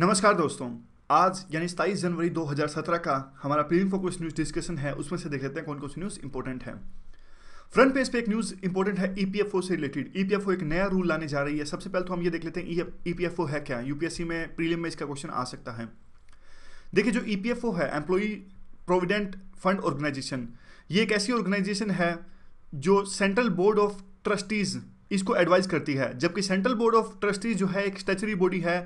नमस्कार दोस्तों आज यानी सताईस जनवरी 2017 का हमारा प्रीम फोकस न्यूज डिस्कशन है उसमें से देख लेते हैं कौन कौन सी न्यूज़ इंपॉर्टेंट है फ्रंट पेज पे एक न्यूज़ इंपॉर्टेंट है ईपीएफओ e से रिलेटेड ईपीएफओ e एक नया रूल लाने जा रही है सबसे पहले तो हम ये देख लेते हैं ईपीएफओ e है क्या यूपीएससी में प्रीलियम में इसका क्वेश्चन आ सकता है देखिए जो ईपीएफओ है एम्प्लॉई प्रोविडेंट फंड ऑर्गेनाइजेशन ये एक ऐसी ऑर्गेनाइजेशन है जो सेंट्रल बोर्ड ऑफ ट्रस्टीज़ इसको एडवाइज करती है जबकि सेंट्रल बोर्ड ऑफ ट्रस्टीज जो है एक स्टेचरी बॉडी है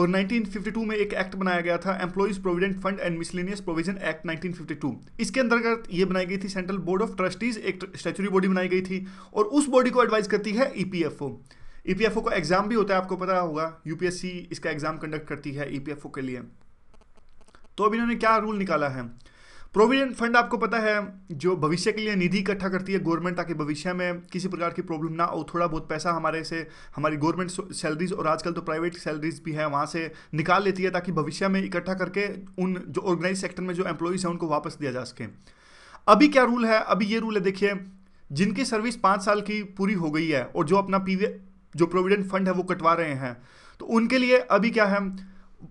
और 1952 में एक एक्ट बनाया गया था employees provident fund and miscellaneous provision act 1952 इसके अंतर्गत ये बनाई गई थी सेंट्रल बोर्ड ऑफ ट्रस्टीज एक स्टेचरी बॉडी बनाई गई थी और उस बॉडी को एडवाइज करती है ईपीएफओ e ईपीएफओ e का एग्जाम भी होता है आपको पता होगा यूपीएससी इसका एग्जाम कंडक्ट करती है ई e के लिए तो अब इन्होंने क्या रूल निकाला है प्रोविडेंट फंड आपको पता है जो भविष्य के लिए निधि इकट्ठा करती है गवर्नमेंट ताकि भविष्य में किसी प्रकार की प्रॉब्लम ना हो थोड़ा बहुत पैसा हमारे से हमारी गवर्नमेंट सैलरीज और आजकल तो प्राइवेट सैलरीज भी है वहाँ से निकाल लेती है ताकि भविष्य में इकट्ठा करके उन जो ऑर्गेनाइज सेक्टर में जो एम्प्लॉयज़ हैं उनको वापस दिया जा सके अभी क्या रूल है अभी ये रूल है देखिए जिनकी सर्विस पाँच साल की पूरी हो गई है और जो अपना पी जो प्रोविडेंट फंड है वो कटवा रहे हैं तो उनके लिए अभी क्या है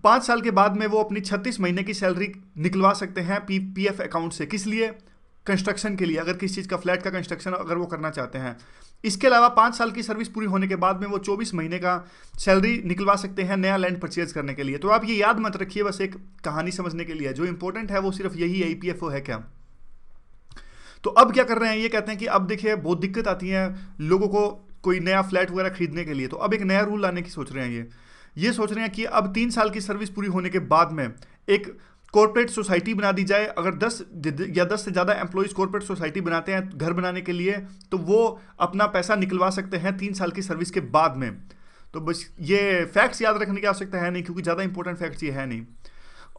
पांच साल के बाद में वो अपनी छत्तीस महीने की सैलरी निकलवा सकते हैं पी पी एफ अकाउंट से किस लिए कंस्ट्रक्शन के लिए अगर किसी चीज़ का फ्लैट का कंस्ट्रक्शन अगर वो करना चाहते हैं इसके अलावा पाँच साल की सर्विस पूरी होने के बाद में वो चौबीस महीने का सैलरी निकलवा सकते हैं नया लैंड परचेज करने के लिए तो आप ये याद मत रखिए बस एक कहानी समझने के लिए जो इंपॉर्टेंट है वो सिर्फ यही आई पी e है क्या तो अब क्या कर रहे हैं ये कहते हैं कि अब देखिए बहुत दिक्कत आती है लोगों को कोई नया फ्लैट वगैरह खरीदने के लिए तो अब एक नया रूल लाने की सोच रहे हैं ये ये सोच रहे हैं कि अब तीन साल की सर्विस पूरी होने के बाद में एक कॉरपोरेट सोसाइटी बना दी जाए अगर 10 या 10 से ज़्यादा एम्प्लॉयज़ कॉरपोरेट सोसाइटी बनाते हैं घर बनाने के लिए तो वो अपना पैसा निकलवा सकते हैं तीन साल की सर्विस के बाद में तो बस ये फैक्ट्स याद रखने की आवश्यकता है नहीं क्योंकि ज़्यादा इंपॉर्टेंट फैक्ट्स ये है नहीं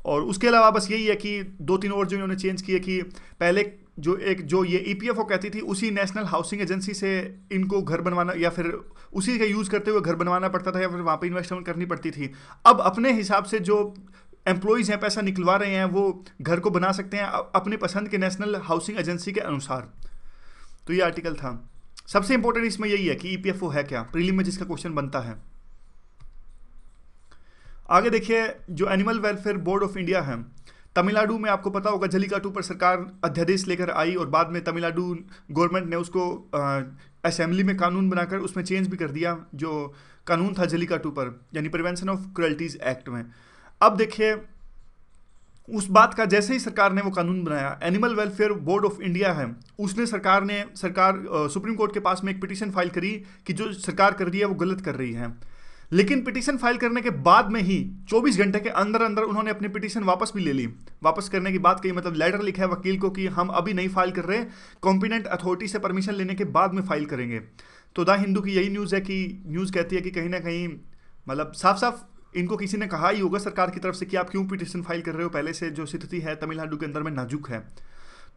और उसके अलावा बस यही है कि दो तीन और जो इन्होंने चेंज किए कि पहले जो एक जो ये ई e कहती थी उसी नेशनल हाउसिंग एजेंसी से इनको घर बनवाना या फिर उसी का यूज़ करते हुए घर बनवाना पड़ता था या फिर वहाँ पर इन्वेस्टमेंट करनी पड़ती थी अब अपने हिसाब से जो एम्प्लॉयज़ हैं पैसा निकलवा रहे हैं वो घर को बना सकते हैं अपने पसंद के नेशनल हाउसिंग एजेंसी के अनुसार तो ये आर्टिकल था सबसे इंपॉर्टेंट इसमें यही है कि ई e है क्या प्रीलिम में जिसका क्वेश्चन बनता है आगे देखिए जो animal welfare board of India है तमिलनाडु में आपको पता होगा जलीकाटू पर सरकार अध्यादेश लेकर आई और बाद में तमिलनाडु गवर्नमेंट ने उसको असेंबली में कानून बनाकर उसमें चेंज भी कर दिया जो कानून था जलीकाटू पर यानी प्रिवेंशन ऑफ क्रल्टीज एक्ट में अब देखिए उस बात का जैसे ही सरकार ने वो कानून बनाया animal welfare board of India है उसने सरकार ने सरकार सुप्रीम कोर्ट के पास में एक पिटीशन फाइल करी कि जो सरकार कर रही है वो गलत कर रही है लेकिन पिटीशन फाइल करने के बाद में ही 24 घंटे के अंदर अंदर उन्होंने अपनी पिटीशन वापस भी ले ली वापस करने की बात कही मतलब लेटर लिखा है वकील को कि हम अभी नहीं फाइल कर रहे कॉम्पिटेंट अथॉरिटी से परमिशन लेने के बाद में फाइल करेंगे तो द हिंदू की यही न्यूज़ है कि न्यूज़ कहती है कि कहीं ना कहीं मतलब साफ साफ इनको किसी ने कहा ही होगा सरकार की तरफ से कि आप क्यों पिटिशन फाइल कर रहे हो पहले से जो स्थिति है तमिलनाडु के अंदर में नाजुक है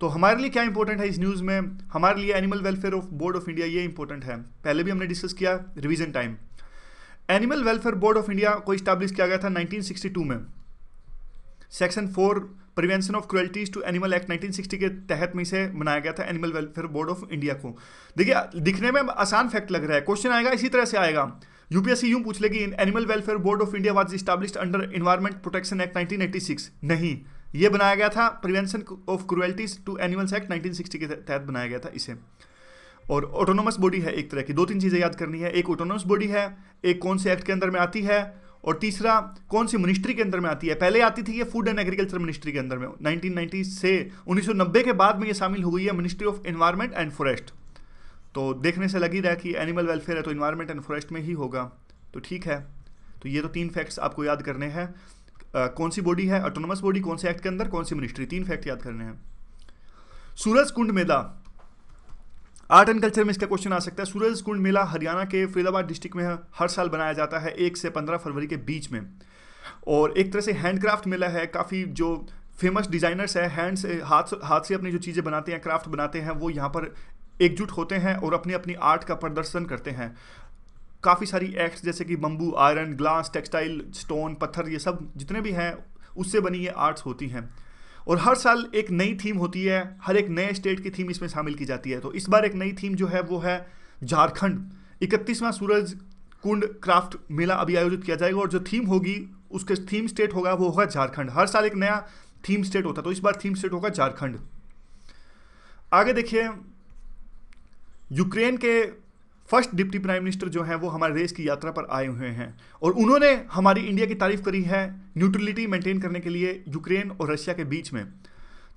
तो हमारे लिए क्या इंपॉर्टेंट है इस न्यूज़ में हमारे लिए animal welfare of board of India ये इंपॉर्टेंट है पहले भी हमने डिस्कस किया revision time animal welfare board of India को इस्टेब्लिश किया गया था 1962 में section four prevention of cruelties to animal act 1960 के तहत में से बनाया गया था animal welfare board of India को देखिए दिखने में आसान फैक्ट लग रहा है क्वेश्चन आएगा इसी तरह से आएगा यूपीएससी यूं पूछ लेगी animal welfare board of India was established under environment protection act nineteen नहीं ये बनाया गया था prevention of cruelties to animals act nineteen के तहत बनाया गया था इसे और ऑटोनोमस बॉडी है एक तरह की दो तीन चीज़ें याद करनी है एक ऑटोनोमस बॉडी है एक कौन से एक्ट के अंदर में आती है और तीसरा कौन सी मिनिस्ट्री के अंदर में आती है पहले आती थी ये फूड एंड एग्रीकल्चर मिनिस्ट्री के अंदर में 1990 से 1990 के बाद में ये शामिल हो गई है ministry of environment and forest तो देखने से लग ही रहा कि एनिमल वेलफेयर है तो इन्वायरमेंट एंड फॉरेस्ट में ही होगा तो ठीक है तो ये तो तीन फैक्ट्स आपको याद करने हैं कौन सी बॉडी है ऑटोनोमस बॉडी कौन से एक्ट के अंदर कौन सी मिनिस्ट्री तीन फैक्ट याद करने हैं सूरज कुंड मेदा आर्ट एंड कल्चर में इसका क्वेश्चन आ सकता है सूरज कुंड मेला हरियाणा के फरीदाबाद डिस्ट्रिक्ट में हर साल बनाया जाता है एक से पंद्रह फरवरी के बीच में और एक तरह से हैंडक्राफ्ट मेला है काफ़ी जो फेमस डिज़ाइनर्स है हैंड से हाथ हाथ से अपनी जो चीज़ें बनाते हैं क्राफ्ट बनाते हैं वो यहाँ पर एकजुट होते हैं और अपनी अपनी आर्ट का प्रदर्शन करते हैं काफ़ी सारी एक्ट्स जैसे कि bamboo iron glass textile stone पत्थर ये सब जितने भी हैं उससे बनी ये आर्ट्स होती हैं और हर साल एक नई थीम होती है हर एक नए स्टेट की थीम इसमें शामिल की जाती है तो इस बार एक नई थीम जो है वो है झारखंड इकतीसवां सूरज कुंड क्राफ्ट मेला अभी आयोजित किया जाएगा और जो थीम होगी उसके थीम स्टेट होगा वो होगा झारखंड हर साल एक नया थीम स्टेट होता है तो इस बार थीम स्टेट होगा झारखंड आगे देखिए यूक्रेन के फर्स्ट डिप्टी प्राइम मिनिस्टर जो हैं वो हमारे देश की यात्रा पर आए हुए हैं और उन्होंने हमारी इंडिया की तारीफ करी है न्यूट्रलिटी मेंटेन करने के लिए यूक्रेन और रशिया के बीच में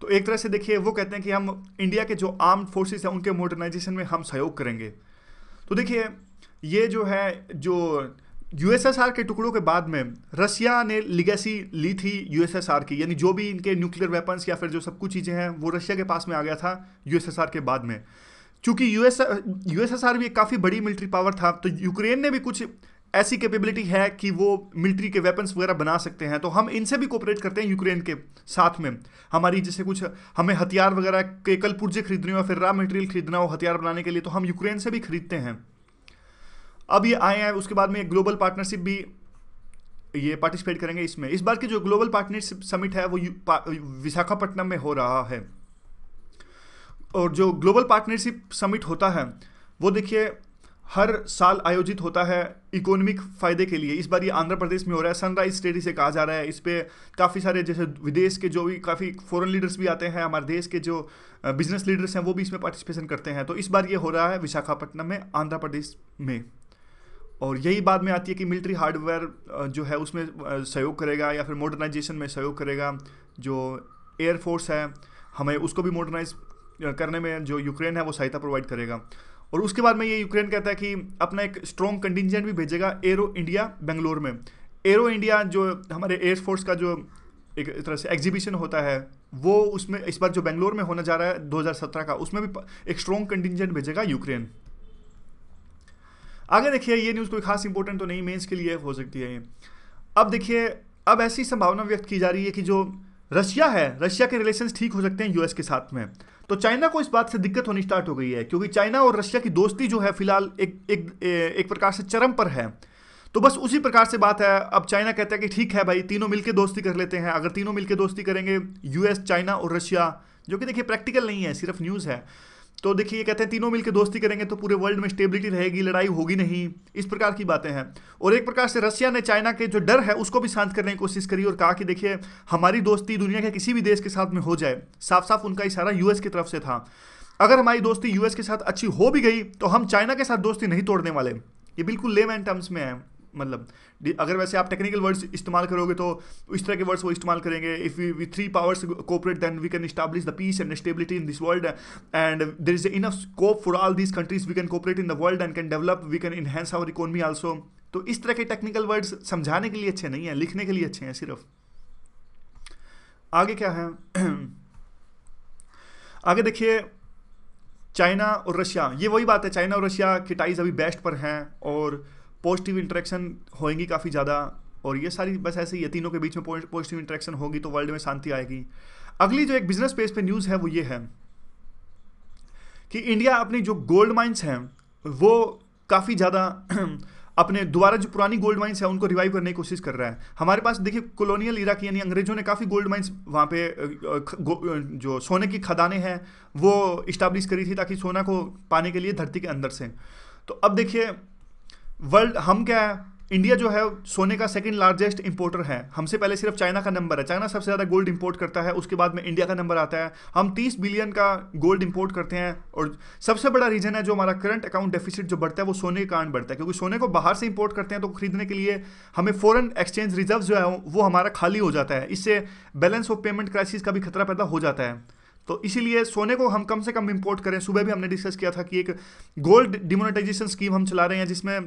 तो एक तरह से देखिए वो कहते हैं कि हम इंडिया के जो आर्म फोर्सेस हैं उनके मॉडर्नाइजेशन में हम सहयोग करेंगे तो देखिए ये जो है जो यूएसएसआर के टुकड़ों के बाद में रशिया ने लिगेसी ली थी यूएसएसआर की यानी जो भी इनके न्यूक्लियर वेपन्स या फिर जो सब कुछ चीज़ें हैं वो रशिया के पास में आ गया था यूएसएसआर के बाद में चूंकि यूएस यूएसएसआर भी एक काफ़ी बड़ी मिलिट्री पावर था तो यूक्रेन ने भी कुछ ऐसी कैपेबिलिटी है कि वो मिलिट्री के वेपन्स वगैरह बना सकते हैं तो हम इनसे भी कोऑपरेट करते हैं यूक्रेन के साथ में हमारी जैसे कुछ हमें हथियार वगैरह के कल पुर्जे खरीदने हो फिर रॉ मटेरियल खरीदना हो हथियार बनाने के लिए तो हम यूक्रेन से भी खरीदते हैं अब ये आए हैं उसके बाद में ग्लोबल पार्टनरशिप भी ये पार्टिसिपेट करेंगे इसमें इस बार की जो ग्लोबल पार्टनरशिप समिट है वो विशाखापट्टनम में हो रहा है और जो ग्लोबल पार्टनरशिप समिट होता है वो देखिए हर साल आयोजित होता है इकोनॉमिक फ़ायदे के लिए इस बार ये आंध्र प्रदेश में हो रहा है सनराइज स्टेट से कहा जा रहा है इस पर काफ़ी सारे जैसे विदेश के जो भी काफ़ी फॉरेन लीडर्स भी आते हैं हमारे देश के जो बिजनेस लीडर्स हैं वो भी इसमें पार्टिसिपेशन करते हैं तो इस बार ये हो रहा है विशाखापट्टनम में आंध्र प्रदेश में और यही बात में आती है कि मिलिट्री हार्डवेयर जो है उसमें सहयोग करेगा या फिर मॉडर्नाइजेशन में सहयोग करेगा जो एयरफोर्स है हमें उसको भी मॉडर्नाइज करने में जो यूक्रेन है वो सहायता प्रोवाइड करेगा और उसके बाद में ये यूक्रेन कहता है कि अपना एक स्ट्रॉन्ग कंटिजेंट भी भेजेगा एरो इंडिया बेंगलोर में एरो इंडिया जो हमारे एयरफोर्स का जो एक तरह से एग्जीबिशन होता है वो उसमें इस बार जो बेंगलोर में होने जा रहा है 2017 का उसमें भी एक स्ट्रॉन्ग कंटिजेंट भेजेगा यूक्रेन आगे देखिए ये न्यूज़ कोई खास इंपॉर्टेंट तो नहीं मेंस के लिए हो सकती है ये अब देखिए अब ऐसी संभावना व्यक्त की जा रही है कि जो रशिया है रशिया के रिलेशंस ठीक हो सकते हैं यूएस के साथ में तो चाइना को इस बात से दिक्कत होनी स्टार्ट हो गई है क्योंकि चाइना और रशिया की दोस्ती जो है फिलहाल एक एक एक प्रकार से चरम पर है तो बस उसी प्रकार से बात है अब चाइना कहता है कि ठीक है भाई तीनों मिलकर दोस्ती कर लेते हैं अगर तीनों मिलकर दोस्ती करेंगे यूएस चाइना और रशिया जो कि देखिए प्रैक्टिकल नहीं है सिर्फ न्यूज़ है तो देखिए कहते हैं तीनों मिलकर दोस्ती करेंगे तो पूरे वर्ल्ड में स्टेबिलिटी रहेगी लड़ाई होगी नहीं इस प्रकार की बातें हैं और एक प्रकार से रशिया ने चाइना के जो डर है उसको भी शांत करने की कोशिश करी और कहा कि देखिए हमारी दोस्ती दुनिया के किसी भी देश के साथ में हो जाए साफ साफ उनका इशारा यूएस की तरफ से था अगर हमारी दोस्ती यूएस के साथ अच्छी हो भी गई तो हम चाइना के साथ दोस्ती नहीं तोड़ने वाले ये बिल्कुल लेम एंड टर्म्स में है मतलब अगर वैसे आप टेक्निकल वर्ड्स इस्तेमाल करोगे तो इस तरह के वर्ड्स वो इस्तेमाल करेंगे if we we three powers cooperate then we can establish the peace and stability in this world and there is enough scope for all this countries we can cooperate in the world and can develop we can enhance our economy also तो इस तरह के technical words समझाने के लिए अच्छे नहीं हैं लिखने के लिए अच्छे हैं सिर्फ आगे क्या है आगे देखिए चाइना और रशिया ये वही बात है चाइना और रशिया के टाइज अभी बेस्ट पर हैं और पॉजिटिव इंट्रैक्शन होएंगी काफ़ी ज़्यादा और ये सारी बस ऐसे ही तीनों के बीच में पॉजिटिव इंट्रैक्शन होगी तो वर्ल्ड में शांति आएगी अगली जो एक बिजनेस पेज पे न्यूज़ है वो ये है कि इंडिया अपनी जो गोल्ड माइंस हैं वो काफ़ी ज़्यादा अपने दोबारा जो पुरानी गोल्ड माइंस है उनको रिवाइव करने की कोशिश कर रहा है हमारे पास देखिए कॉलोनियल इराक यानी अंग्रेजों ने काफ़ी गोल्ड माइंस वहाँ पे जो सोने की खदानें हैं वो इस्टाब्लिश करी थी ताकि सोना को पाने के लिए धरती के अंदर से तो अब देखिए वर्ल्ड हम क्या है इंडिया जो है सोने का सेकंड लार्जेस्ट इंपोर्टर है हमसे पहले सिर्फ चाइना का नंबर है चाइना सबसे ज़्यादा गोल्ड इंपोर्ट करता है उसके बाद में इंडिया का नंबर आता है हम 30 बिलियन का गोल्ड इंपोर्ट करते हैं और सबसे बड़ा रीजन है जो हमारा करंट अकाउंट डेफिसिट जो बढ़ता है वो सोने के कारण बढ़ता है क्योंकि सोने को बाहर से इंपोर्ट करते हैं तो खरीदने के लिए हमें फॉरन एक्सचेंज रिजर्व जो है वो हमारा खाली हो जाता है इससे बैलेंस ऑफ पेमेंट क्राइसिस का भी खतरा पैदा हो जाता है तो इसीलिए सोने को हम कम से कम इम्पोर्ट करें सुबह भी हमने डिस्कस किया था कि एक गोल्ड डिमोनेटाइजेशन स्कीम हम चला रहे हैं जिसमें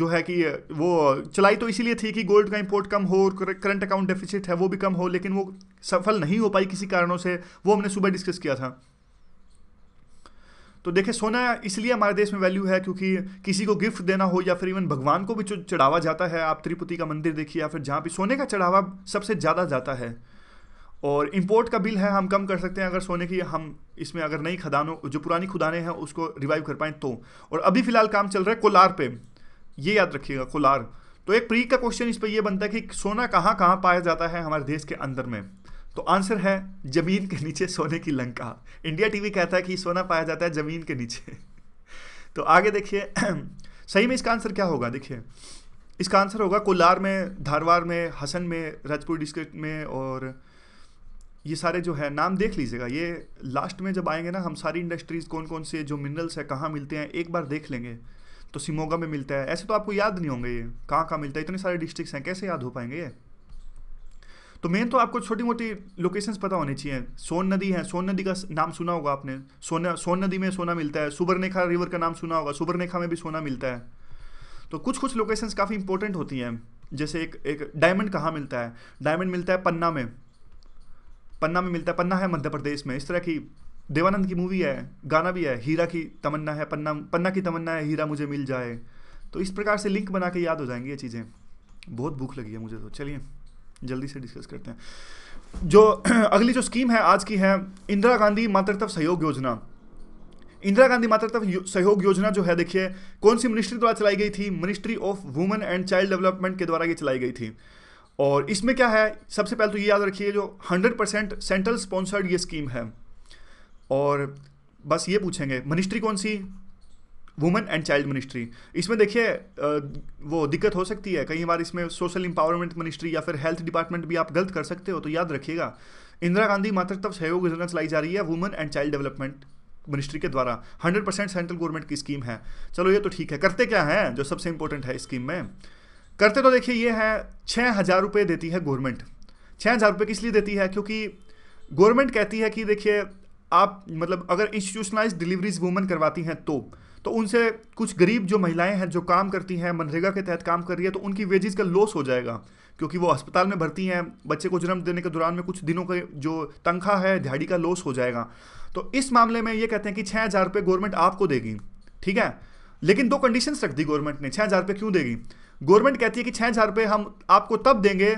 जो है कि वो चलाई तो इसीलिए थी कि गोल्ड का इम्पोर्ट कम हो और करंट अकाउंट डेफिसिट है वो भी कम हो लेकिन वो सफल नहीं हो पाई किसी कारणों से वो हमने सुबह डिस्कस किया था तो देखिए सोना इसलिए हमारे देश में वैल्यू है क्योंकि किसी को गिफ्ट देना हो या फिर इवन भगवान को भी जो चढ़ावा जाता है आप त्रिपुति का मंदिर देखिए या फिर जहाँ भी सोने का चढ़ावा सबसे ज़्यादा जाता है और इंपोर्ट का बिल है हम कम कर सकते हैं अगर सोने की हम इसमें अगर नई खदानों जो पुरानी खुदाने हैं उसको रिवाइव कर पाएँ तो और अभी फ़िलहाल काम चल रहा है कोलार पे ये याद रखिएगा कोलार तो एक प्री का क्वेश्चन इस पर यह बनता है कि सोना कहाँ कहाँ पाया जाता है हमारे देश के अंदर में तो आंसर है ज़मीन के नीचे सोने की लंका इंडिया टीवी कहता है कि सोना पाया जाता है ज़मीन के नीचे तो आगे देखिए सही में इसका आंसर क्या होगा देखिए इसका आंसर होगा कोलार में धारवाड़ में हसन में राजपुर डिस्ट्रिक्ट में और ये सारे जो है नाम देख लीजिएगा ये लास्ट में जब आएंगे ना हम सारी इंडस्ट्रीज़ कौन कौन से जो मिनरल्स है कहाँ मिलते हैं एक बार देख लेंगे तो सिमोगा में मिलता है ऐसे तो आपको याद नहीं होंगे ये कहाँ कहाँ मिलता है इतने सारे डिस्ट्रिक्स हैं कैसे याद हो पाएंगे ये तो मेन तो आपको छोटी मोटी लोकेशंस पता होनी चाहिए सोन नदी है सोन नदी का नाम सुना होगा आपने सोना सोन नदी में सोना मिलता है सुबरनेखा रिवर का नाम सुना होगा सुबरनेखा में भी सोना मिलता है तो कुछ कुछ लोकेशंस काफ़ी इंपॉर्टेंट होती हैं जैसे एक एक डायमंड कहाँ मिलता है डायमंड मिलता है पन्ना में पन्ना में मिलता है पन्ना है मध्य प्रदेश में इस तरह की देवानंद की मूवी है गाना भी है हीरा की तमन्ना है पन्ना पन्ना की तमन्ना है हीरा मुझे मिल जाए तो इस प्रकार से लिंक बना के याद हो जाएंगी ये चीज़ें बहुत भूख लगी है मुझे तो चलिए जल्दी से डिस्कस करते हैं जो अगली जो स्कीम है आज की है इंदिरा गांधी मातृत्व सहयोग योजना इंदिरा गांधी मातृत्व सहयोग योजना जो है देखिए कौन सी मिनिस्ट्री द्वारा चलाई गई थी ministry of women and child development के द्वारा ये चलाई गई थी और इसमें क्या है सबसे पहले तो ये याद रखिए जो 100 परसेंट सेंट्रल स्पॉन्सर्ड ये स्कीम है और बस ये पूछेंगे मिनिस्ट्री कौन सी वुमेन एंड चाइल्ड मिनिस्ट्री इसमें देखिए वो दिक्कत हो सकती है कई बार इसमें सोशल इंपावरमेंट मिनिस्ट्री या फिर हेल्थ डिपार्टमेंट भी आप गलत कर सकते हो तो याद रखिएगा इंदिरा गांधी मातृत्व सहयोग योजना चलाई जा रही है women and child development ministry के द्वारा 100 परसेंट सेंट्रल गवर्नमेंट की स्कीम है चलो ये तो ठीक है करते क्या है जो सबसे इंपॉर्टेंट है इस स्कीम में करते तो देखिए ये है छः हज़ार रुपये देती है गवर्नमेंट छः हज़ार रुपये किस लिए देती है क्योंकि गवर्नमेंट कहती है कि देखिए आप मतलब अगर इंस्टीट्यूशनलाइज डिलीवरीज वुमेन करवाती हैं तो तो उनसे कुछ गरीब जो महिलाएं हैं जो काम करती हैं मनरेगा के तहत काम कर रही है तो उनकी वेजेस का लॉस हो जाएगा क्योंकि वो अस्पताल में भर्ती हैं बच्चे को जन्म देने के दौरान में कुछ दिनों का जो तनख्वाह है दिहाड़ी का लॉस हो जाएगा तो इस मामले में ये कहते हैं कि छः हज़ार रुपये गवर्नमेंट आपको देगी ठीक है लेकिन दो कंडीशंस रख दी गवर्नमेंट ने छः हज़ार रुपये क्यों देगी गवर्नमेंट कहती है कि छः हज़ार रुपये हम आपको तब देंगे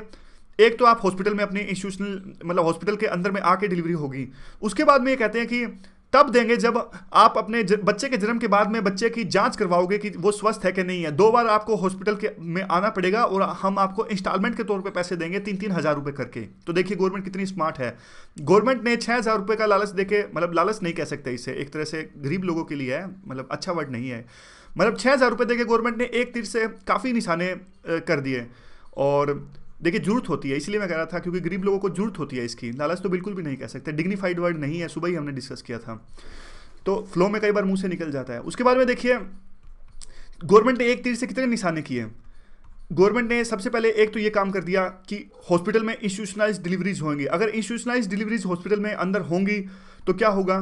एक तो आप हॉस्पिटल में अपने इंस्टीट्यूशनल मतलब हॉस्पिटल के अंदर में आके डिलीवरी होगी उसके बाद में ये कहते हैं कि तब देंगे जब आप अपने बच्चे के जन्म के बाद में बच्चे की जांच करवाओगे कि वो स्वस्थ है कि नहीं है दो बार आपको हॉस्पिटल के में आना पड़ेगा और हम आपको इंस्टॉलमेंट के तौर पे पैसे देंगे तीन तीन हज़ार रुपये करके तो देखिए गवर्नमेंट कितनी स्मार्ट है गवर्नमेंट ने छः हज़ार रुपये का लालच देके मतलब लालच नहीं कह सकते इसे एक तरह से गरीब लोगों के लिए है मतलब अच्छा वर्ड नहीं है मतलब छः हज़ार रुपये देके गवर्नमेंट ने एक तीर से काफ़ी निशाने कर दिए और देखिए जरूरत होती है इसलिए मैं कह रहा था क्योंकि गरीब लोगों को जरूरत होती है इसकी लालच तो बिल्कुल भी नहीं कह सकते डिग्निफाइड वर्ड नहीं है सुबह ही हमने डिस्कस किया था तो फ्लो में कई बार मुंह से निकल जाता है उसके बाद में देखिए गवर्नमेंट ने एक तीर से कितने निशाने किए गवर्नमेंट ने सबसे पहले एक तो ये काम कर दिया कि हॉस्पिटल में इंस्टीट्यूशनलाइज डिलीवरीज होंगी अगर इंस्टीट्यूशनलाइज डिलीवरीज हॉस्पिटल में अंदर होंगी तो क्या होगा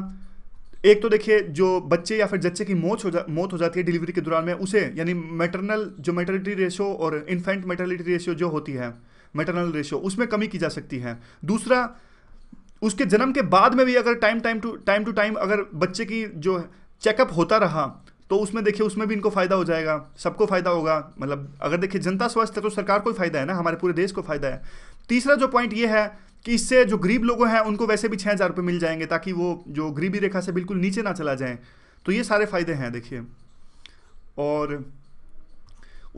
एक तो देखिए जो बच्चे या फिर जच्चे की मौत हो जा मौत हो जाती है डिलीवरी के दौरान में उसे यानी मेटरनल जो मेटर्निटी रेशो और इन्फेंट मेटर्निटी रेशियो जो होती है मेटरनल रेशियो उसमें कमी की जा सकती है दूसरा उसके जन्म के बाद में भी अगर time time to time to time अगर बच्चे की जो चेकअप होता रहा तो उसमें देखिए उसमें भी इनको फ़ायदा हो जाएगा सबको फ़ायदा होगा मतलब अगर देखिए जनता स्वस्थ है तो सरकार को ही फ़ायदा है ना हमारे पूरे देश को फ़ायदा है तीसरा जो पॉइंट ये है कि इससे जो गरीब लोग हैं उनको वैसे भी छः हज़ार रुपये मिल जाएंगे ताकि वो जो गरीबी रेखा से बिल्कुल नीचे ना चला जाए तो ये सारे फ़ायदे हैं देखिए और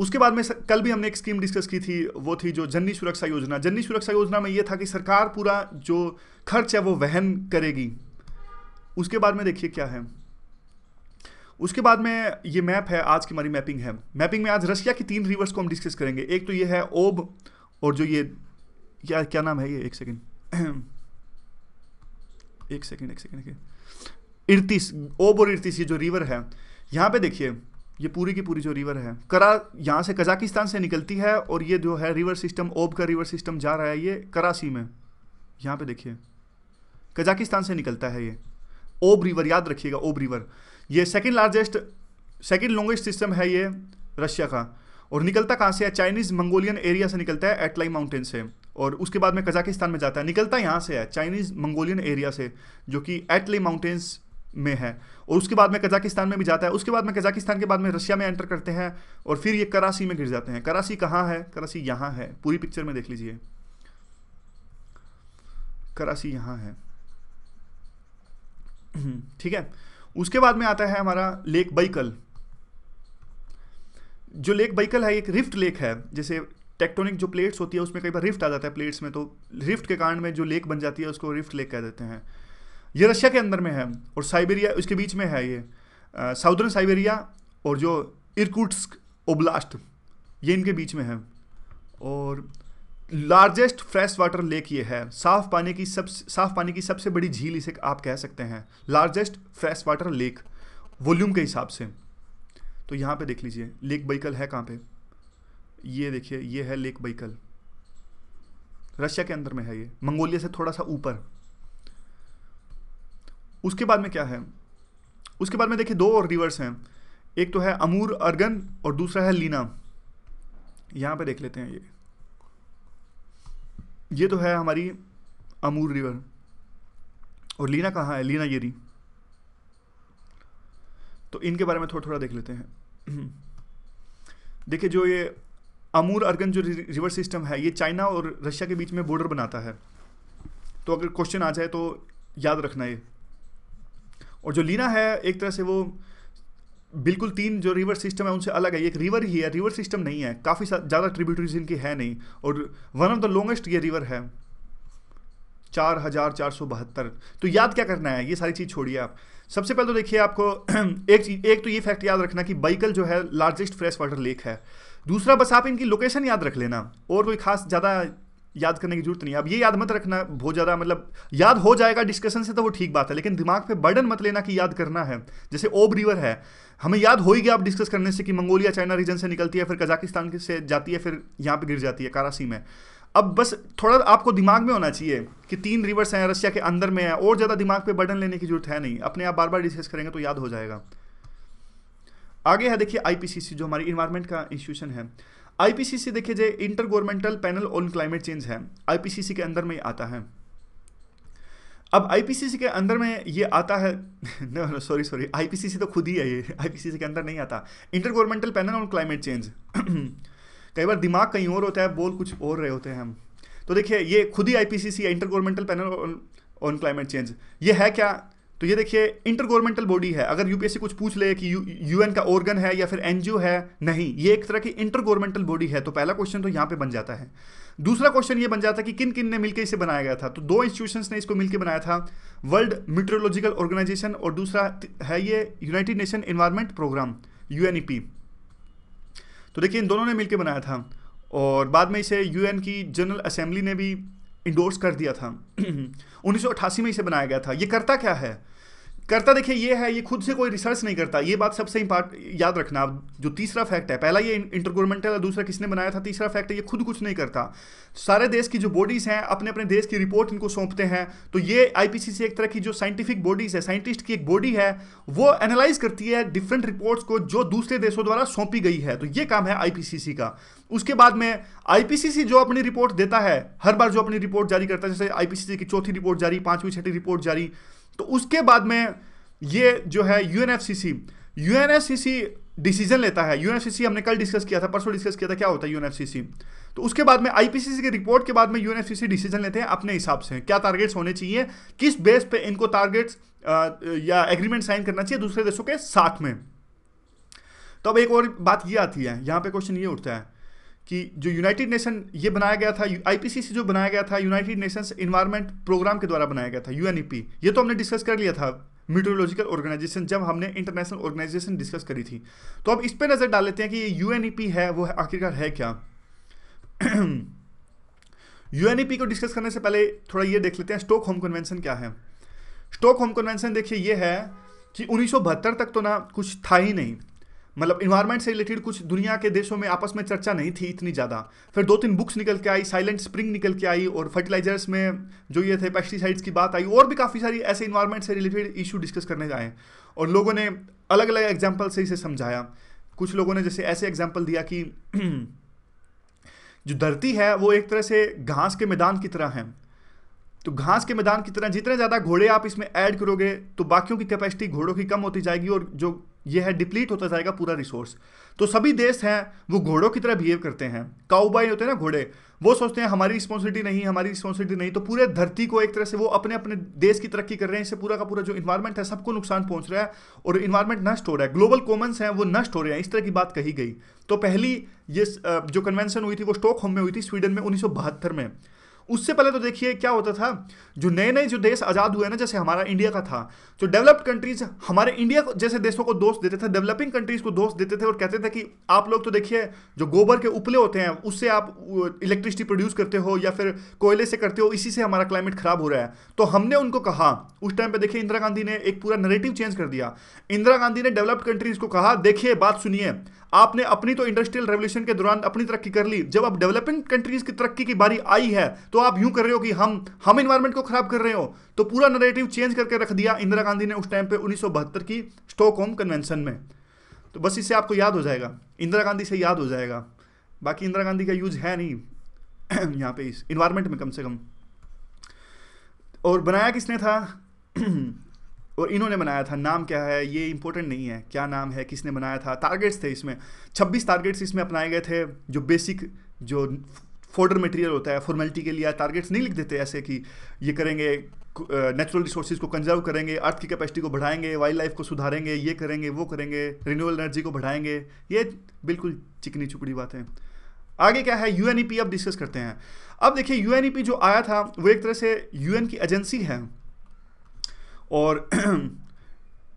उसके बाद में कल भी हमने एक स्कीम डिस्कस की थी वो थी जो जननी सुरक्षा योजना जननी सुरक्षा योजना में ये था कि सरकार पूरा जो खर्च है वो वहन करेगी उसके बाद में देखिए क्या है उसके बाद में ये मैप है आज की हमारी मैपिंग है मैपिंग में आज रशिया की तीन रिवर्स को हम डिस्कस करेंगे एक तो ये है ओब और जो ये क्या क्या नाम है ये एक सेकेंड एक सेकेंड एक सेकेंड देखिए ओब और इर्तिस ये जो रिवर है यहाँ पे देखिए ये पूरी की पूरी जो रिवर है करा यहाँ से कजाकिस्तान से निकलती है और ये जो है रिवर सिस्टम ओब का रिवर सिस्टम जा रहा है ये करासी में यहाँ पे देखिए कजाकिस्तान से निकलता है ये ओब रिवर याद रखिएगा ओब रिवर ये second largest second longest system है ये रशिया का और निकलता कहाँ से है चाइनीज़ मंगोलियन एरिया से निकलता है एटलाई माउंटेन से और उसके बाद में कजाकिस्तान में जाता है निकलता यहाँ से है चाइनीज़ मंगोलियन एरिया से जो कि एटले माउंटेन्स में है और उसके बाद में कजाकिस्तान में भी जाता है उसके बाद में कजाकिस्तान के बाद में रशिया में एंटर करते हैं और फिर ये करासी में गिर जाते हैं करासी कहाँ है करासी यहाँ है पूरी पिक्चर में देख लीजिए करासी यहाँ है ठीक है उसके बाद में आता है हमारा लेक बैकल जो लेक बैकल है एक रिफ्ट लेक है जैसे टेक्टोनिक जो प्लेट्स होती है उसमें कई बार रिफ्ट आ जाता है प्लेट्स में तो रिफ्ट के कारण में जो लेक बन जाती है उसको रिफ्ट लेक कह देते हैं ये रशिया के अंदर में है और साइबेरिया उसके बीच में है ये साउदर्न साइबेरिया और जो इरकुट्स्क ओब्लास्ट ये इनके बीच में है और लार्जेस्ट फ्रेश वाटर लेक ये है साफ पानी की सब साफ पानी की सबसे बड़ी झील इसे आप कह सकते हैं largest fresh water lake volume के हिसाब से तो यहाँ पे देख लीजिए लेक बैकल है कहाँ पे ये देखिए ये है लेक बैकल रशिया के अंदर में है ये मंगोलिया से थोड़ा सा ऊपर उसके बाद में क्या है उसके बाद में देखिए दो और रिवर्स हैं एक तो है अमूर अर्गन और दूसरा है लीना यहाँ पे देख लेते हैं ये ये तो है हमारी अमूर रिवर और लीना कहाँ है लीना गिरी तो इनके बारे में थोड़ा थोड़ा देख लेते हैं देखिए जो ये अमूर अर्गन जो रिवर सिस्टम है ये चाइना और रशिया के बीच में बॉर्डर बनाता है तो अगर क्वेश्चन आ जाए तो याद रखना ये और जो लीना है एक तरह से वो बिल्कुल तीन जो रिवर सिस्टम है उनसे अलग है एक रिवर ही है रिवर सिस्टम नहीं है काफ़ी ज़्यादा ट्रिब्यूटरीज इनकी है नहीं और वन ऑफ द लॉन्गेस्ट ये रिवर है चार हज़ार चार सौ बहत्तर तो याद क्या करना है ये सारी चीज़ छोड़िए आप सबसे पहले तो देखिए आपको एक एक तो ये फैक्ट याद रखना कि बाइकल जो है लार्जेस्ट फ्रेश वाटर लेक है दूसरा बस आप इनकी लोकेशन याद रख लेना और कोई खास ज़्यादा याद करने की जरूरत नहीं है अब ये याद मत रखना बहुत ज़्यादा मतलब याद हो जाएगा डिस्कशन से तो वो ठीक बात है लेकिन दिमाग पे बर्डन मत लेना कि याद करना है जैसे ओब रिवर है हमें याद हो ही गया आप डिस्कस करने से कि मंगोलिया चाइना रीजन से निकलती है फिर कजाकिस्तान से जाती है फिर यहाँ पर गिर जाती है कारासी में अब बस थोड़ा आपको दिमाग में होना चाहिए कि तीन रिवर्स हैं रशिया के अंदर में है और ज़्यादा दिमाग पर बर्डन लेने की जरूरत है नहीं अपने आप बार बार डिस्कस करेंगे तो याद हो जाएगा आगे है देखिए आईपीसीसी जो हमारी इन्वायरमेंट का इंस्टीट्यूशन है आईपीसीसी देखिए जो inter governmental panel on climate change है आईपीसीसी के अंदर में आता है अब आईपीसीसी के अंदर में ये आता है सॉरी सॉरी आईपीसीसी तो खुद ही है ये आईपीसीसी के अंदर नहीं आता inter governmental panel on climate change कई बार दिमाग कहीं और होता है बोल कुछ और रहे होते हैं हम तो देखिए ये खुद ही IPCC inter governmental panel on climate change ये है क्या तो ये देखिए इंटर गवर्नमेंटल बॉडी है अगर यूपीएससी कुछ पूछ ले कि यूएन का ऑर्गन है या फिर एनजीओ है नहीं ये एक तरह की इंटर गवर्नमेंटल बॉडी है तो पहला क्वेश्चन तो यहाँ पे बन जाता है दूसरा क्वेश्चन ये बन जाता है कि किन किन ने मिलकर इसे बनाया गया था तो दो इंस्टीट्यूशन ने इसको मिलकर बनाया था वर्ल्ड मिट्रोलॉजिकल ऑर्गेनाइजेशन और दूसरा है ये United Nation environment programme UNEP तो देखिए इन दोनों ने मिलकर बनाया था और बाद में इसे यूएन की जनरल असेंबली ने भी इंडोर्स कर दिया था 1988 में इसे बनाया गया था ये करता क्या है करता देखिए ये है ये खुद से कोई रिसर्च नहीं करता ये बात सबसे इंपॉर्ट याद रखना जो तीसरा फैक्ट है पहला ये इंटरगवर्नमेंटल दूसरा किसने बनाया था तीसरा फैक्ट है ये खुद कुछ नहीं करता सारे देश की जो बॉडीज़ हैं अपने अपने देश की रिपोर्ट इनको सौंपते हैं तो ये आईपीसीसी एक तरह की जो साइंटिफिक बॉडीज़ है साइंटिस्ट की एक बॉडी है वो एनालाइज करती है डिफरेंट रिपोर्ट्स को जो दूसरे देशों द्वारा सौंपी गई है तो ये काम है आईपीसीसी का उसके बाद में आईपीसीसी जो अपनी रिपोर्ट देता है हर बार जो अपनी रिपोर्ट जारी करता है जैसे आईपीसीसी की चौथी रिपोर्ट जारी पांचवीं छठी रिपोर्ट जारी तो उसके बाद में ये जो है यू एन डिसीजन लेता है यूएनएफसीसी हमने कल डिस्कस किया था परसों डिस्कस किया था क्या होता है यूएनएफसीसी तो उसके बाद में आईपीसीसी की रिपोर्ट के बाद में यूएनएफसीसी डिसीजन लेते हैं अपने हिसाब से क्या टारगेट्स होने चाहिए किस बेस पे इनको टारगेट्स या एग्रीमेंट साइन करना चाहिए दूसरे देशों के साथ में तो अब एक और बात यह आती है यहां पर क्वेश्चन ये उठता है कि जो यूनाइटेड नेशन ये बनाया गया था आईपीसी से जो बनाया गया था यूनाइटेड नेशंस इन्वायरमेंट प्रोग्राम के द्वारा बनाया गया था यूएनईपी e ये तो हमने डिस्कस कर लिया था मीटरोलॉजिकल ऑर्गेनाइजेशन जब हमने इंटरनेशनल ऑर्गेनाइजेशन डिस्कस करी थी तो अब इस पर नज़र डाल लेते हैं कि ये यूएनईपी e है वो आखिरकार है क्या यूएनईपी e को डिस्कस करने से पहले थोड़ा ये देख लेते हैं स्टोक होम कन्वेंशन क्या है स्टोक होम कन्वेंशन देखिए ये है कि उन्नीस तक तो ना कुछ था ही नहीं मतलब इन्वायरमेंट से रिलेटेड कुछ दुनिया के देशों में आपस में चर्चा नहीं थी इतनी ज़्यादा फिर दो तीन बुक्स निकल के आई साइलेंट स्प्रिंग निकल के आई और फर्टिलाइजर्स में जो ये थे पेस्टिसाइड्स की बात आई और भी काफ़ी सारी ऐसे इन्वायरमेंट से रिलेटेड इशू डिस्कस करने आए और लोगों ने अलग अलग एग्जाम्पल से इसे समझाया कुछ लोगों ने जैसे ऐसे एग्जाम्पल दिया कि जो धरती है वो एक तरह से घास के मैदान की तरह है तो घास के मैदान की तरह जितने ज़्यादा घोड़े आप इसमें ऐड करोगे तो बाकियों की कैपेसिटी घोड़ों की कम होती जाएगी और जो यह है डिप्लीट होता जाएगा पूरा रिसोर्स तो सभी देश हैं वो घोड़ों की तरह बिहेव करते हैं काउबाई होते हैं ना घोड़े वो सोचते हैं हमारी रिस्पॉन्सिबिलिटी नहीं हमारी रिस्पॉन्सिबिलिटी नहीं तो पूरे धरती को एक तरह से वो अपने अपने देश की तरक्की कर रहे हैं इससे पूरा का पूरा जो इन्वायरमेंट है सबको नुकसान पहुंच रहा है और इन्वायरमेंट नष्ट हो रहा है ग्लोबल कॉमन्स हैं वो नष्ट हो रहे हैं इस तरह की बात कही गई तो पहली ये जो कन्वेंशन हुई थी वो होम में हुई थी स्वीडन में उन्नीस में उससे पहले तो देखिए क्या होता था जो नए नए जो देश आज़ाद हुए ना जैसे हमारा इंडिया का था तो डेवलप्ड कंट्रीज हमारे इंडिया जैसे देशों को दोष देते थे डेवलपिंग कंट्रीज को दोष देते थे और कहते थे कि आप लोग तो देखिए जो गोबर के उपले होते हैं उससे आप इलेक्ट्रिसिटी प्रोड्यूस करते हो या फिर कोयले से करते हो इसी से हमारा क्लाइमेट खराब हो रहा है तो हमने उनको कहा उस टाइम पर देखिए इंदिरा गांधी ने एक पूरा नरेटिव चेंज कर दिया इंदिरा गांधी ने डेवलप्ड कंट्रीज को कहा देखिए बात सुनिए आपने अपनी तो इंडस्ट्रियल रेवोल्यूशन के दौरान अपनी तरक्की कर ली जब आप डेवलपिंग कंट्रीज की तरक्की की बारी आई है तो आप यूं कर रहे हो कि हम हम इन्वायरमेंट को खराब कर रहे हो तो पूरा नरेटिव चेंज करके रख दिया इंदिरा गांधी ने उस टाइम पे उन्नीस की होम कन्वेंशन में तो बस इससे आपको याद हो जाएगा इंदिरा गांधी से याद हो जाएगा बाकी इंदिरा गांधी का यूज है नहीं यहाँ पे इस इन्वायरमेंट में कम से कम और बनाया किसने था और इन्होंने बनाया था नाम क्या है ये इंपॉर्टेंट नहीं है क्या नाम है किसने बनाया था टारगेट्स थे इसमें 26 टारगेट्स इसमें अपनाए गए थे जो बेसिक जो फोल्डर मटेरियल होता है फॉर्मेलिटी के लिए टारगेट्स नहीं लिख देते ऐसे कि ये करेंगे नेचुरल रिसोर्सेज को कंजर्व करेंगे अर्थ की कैपेसिटी को बढ़ाएंगे वाइल्ड लाइफ को सुधारेंगे ये करेंगे वो करेंगे रिन्यूएबल एनर्जी को बढ़ाएंगे ये बिल्कुल चिकनी चुपड़ी है आगे क्या है यू अब डिस्कस करते हैं अब देखिए यू जो आया था वो एक तरह से यू की एजेंसी है और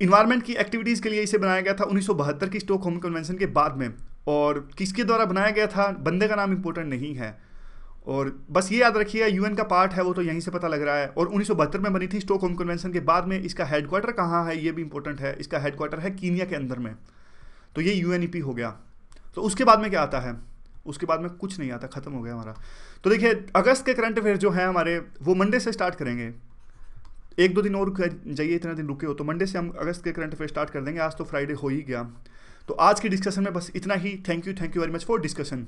इन्वायरमेंट की एक्टिविटीज़ के लिए इसे बनाया गया था उन्नीस की स्टोक होम कन्वेंशन के बाद में और किसके द्वारा बनाया गया था बंदे का नाम इम्पोर्टेंट नहीं है और बस ये याद रखिए यूएन का पार्ट है वो तो यहीं से पता लग रहा है और उन्नीस में बनी थी स्टोक होम कन्वेंशन के बाद में इसका हेडक्वार्टर कहाँ है ये भी इम्पोर्टेंट है इसका हेडक्वार्टर है कीनिया के अंदर में तो ये यू e हो गया तो उसके बाद में क्या आता है उसके बाद में कुछ नहीं आता खत्म हो गया हमारा तो देखिए अगस्त के करंट अफेयर जो हैं हमारे वो मंडे से स्टार्ट करेंगे एक दो दिन और जाइए इतना दिन रुके हो तो मंडे से हम अगस्त के करंट अफेयर स्टार्ट कर देंगे आज तो फ्राइडे हो ही गया तो आज की डिस्कशन में बस इतना ही thank you thank you very much for discussion